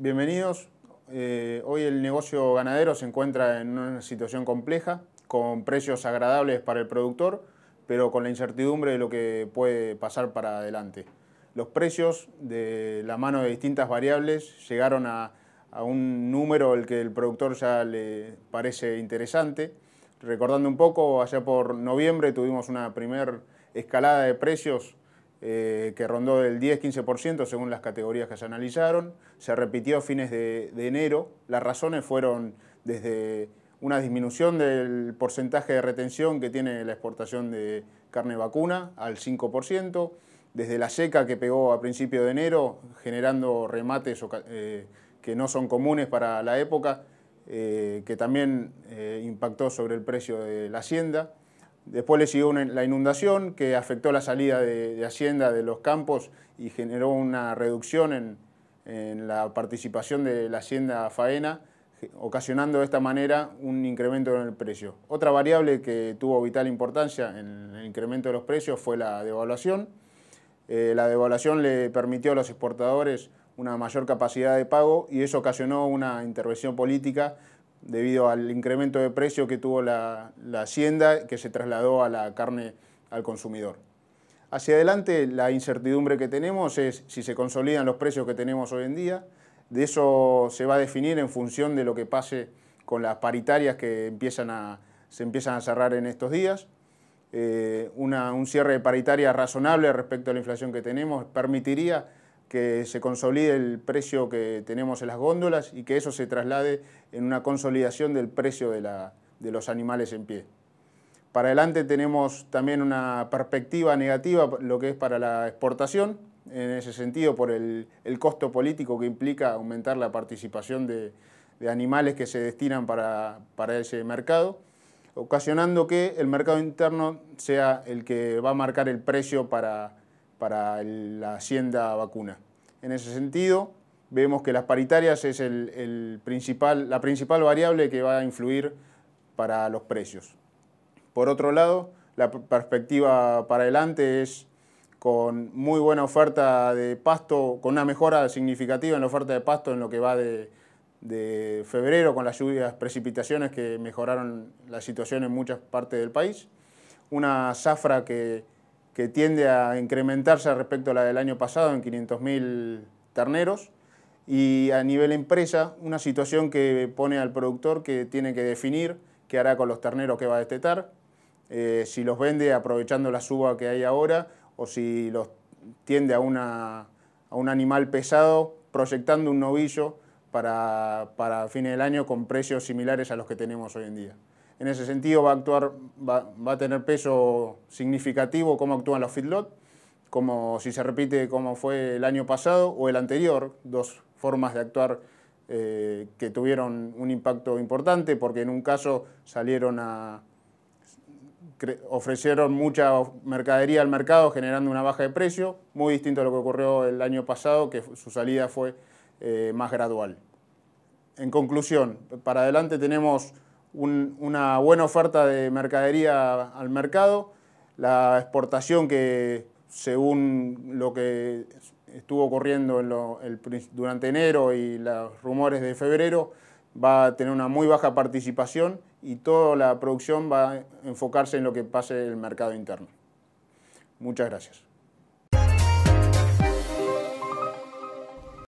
bienvenidos. Eh, hoy el negocio ganadero se encuentra en una situación compleja, con precios agradables para el productor, pero con la incertidumbre de lo que puede pasar para adelante. Los precios de la mano de distintas variables llegaron a, un número el que el productor ya le parece interesante. Recordando un poco, allá por noviembre tuvimos una primera escalada de precios eh, que rondó del 10-15% según las categorías que se analizaron. Se repitió a fines de, enero. Las razones fueron desde una disminución del porcentaje de retención que tiene la exportación de carne vacuna al 5%, desde la seca que pegó a principio de enero, generando remates eh, que no son comunes para la época, eh, que también impactó sobre el precio de la hacienda. Después le siguió la inundación que afectó la salida de, Hacienda de los campos y generó una reducción en, la participación de la Hacienda Faena, ocasionando de esta manera un incremento en el precio. Otra variable que tuvo vital importancia en el incremento de los precios fue la devaluación. Eh, la devaluación le permitió a los exportadores una mayor capacidad de pago y eso ocasionó una intervención política debido al incremento de precio que tuvo la, hacienda que se trasladó a la carne al consumidor. Hacia adelante la incertidumbre que tenemos es si se consolidan los precios que tenemos hoy en día, de eso se va a definir en función de lo que pase con las paritarias que empiezan a, se empiezan a cerrar en estos días. Eh, un cierre de paritaria razonable respecto a la inflación que tenemos permitiría que se consolide el precio que tenemos en las góndolas y que eso se traslade en una consolidación del precio de, la, de los animales en pie. Para adelante tenemos también una perspectiva negativa, lo que es para la exportación, en ese sentido por el, el costo político que implica aumentar la participación de, de animales que se destinan para, para ese mercado, ocasionando que el mercado interno sea el que va a marcar el precio para para la hacienda vacuna. En ese sentido, vemos que las paritarias es el, principal, la principal variable que va a influir para los precios. Por otro lado, la perspectiva para adelante es con muy buena oferta de pasto, con una mejora significativa en la oferta de pasto en lo que va de, de febrero, con las lluvias, precipitaciones que mejoraron la situación en muchas partes del país. Una zafra que que tiende a incrementarse respecto a la del año pasado en 500.000 terneros y a nivel empresa una situación que pone al productor que tiene que definir qué hará con los terneros que va a destetar, eh, si los vende aprovechando la suba que hay ahora o si los tiende a, a un animal pesado proyectando un novillo para, para fines del año con precios similares a los que tenemos hoy en día. En ese sentido va a actuar, va, a tener peso significativo cómo actúan los feedlot, como si se repite como fue el año pasado o el anterior, dos formas de actuar eh, que tuvieron un impacto importante porque en un caso salieron a ofrecieron mucha mercadería al mercado generando una baja de precio, muy distinto a lo que ocurrió el año pasado, que su salida fue eh, más gradual. En conclusión, para adelante tenemos una buena oferta de mercadería al mercado, la exportación que según lo que estuvo ocurriendo durante enero y los rumores de febrero, va a tener una muy baja participación y toda la producción va a enfocarse en lo que pase en el mercado interno. Muchas gracias.